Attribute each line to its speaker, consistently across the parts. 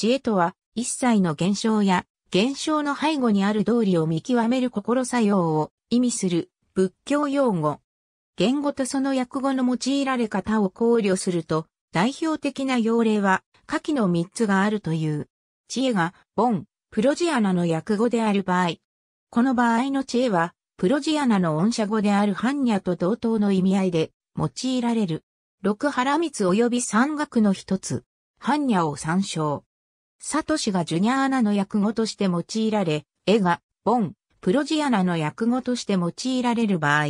Speaker 1: 知恵とは、一切の現象や、現象の背後にある道理を見極める心作用を意味する仏教用語。言語とその訳語の用いられ方を考慮すると、代表的な用例は、下記の三つがあるという。知恵が、ボン、プロジアナの訳語である場合。この場合の知恵は、プロジアナの音社語である般若と同等の意味合いで、用いられる。六原光及び三学の一つ。般若を参照。サトシがジュニアアナの訳語として用いられ、絵が、ボン、プロジアナの訳語として用いられる場合。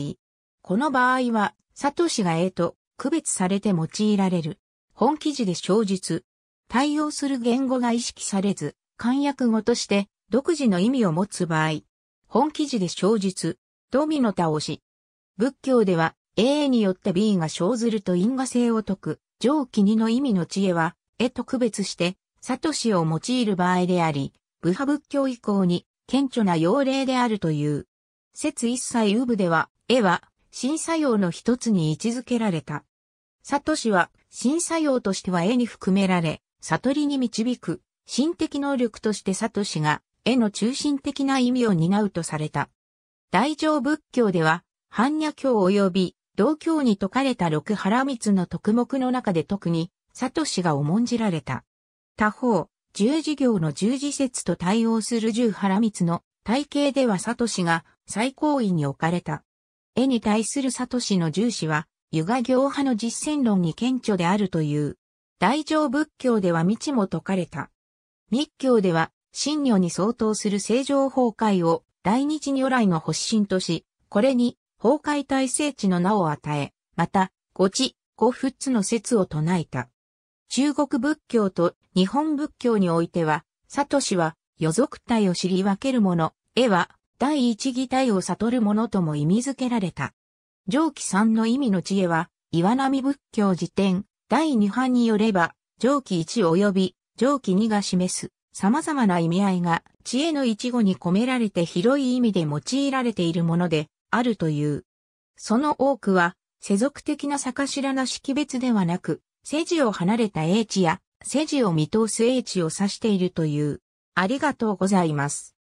Speaker 1: この場合は、サトシが絵と区別されて用いられる。本記事で詳述。対応する言語が意識されず、漢訳語として独自の意味を持つ場合。本記事で詳述。ドミノ倒し。仏教では、A によって B が生ずると因果性を解く、上記2の意味の知恵は、絵と区別して、サトシを用いる場合であり、部派仏教以降に顕著な要例であるという。説一切有部では、絵は、新作用の一つに位置づけられた。サトシは、新作用としては絵に含められ、悟りに導く、心的能力としてサトシが、絵の中心的な意味を担うとされた。大乗仏教では、般若経及び、道教に説かれた六原蜜の特目の中で特に、サトシが重んじられた。他方、十字行の十字説と対応する十原光の体系ではサトシが最高位に置かれた。絵に対するサトシの重視は、ユガ行派の実践論に顕著であるという。大乗仏教では道も説かれた。密教では、神女に相当する正常崩壊を大日如来の発信とし、これに崩壊体制地の名を与え、また、五地、五仏の説を唱えた。中国仏教と日本仏教においては、サトシは、予俗体を知り分けるもの、絵は、第一義体を悟るものとも意味付けられた。上記3の意味の知恵は、岩波仏教辞典、第2版によれば、上記1及び上記2が示す様々な意味合いが知恵の一語に込められて広い意味で用いられているものであるという。その多くは世俗的な逆らな識別ではなく、世事を離れた英知や世事を見通す英知を指しているという。ありがとうございます。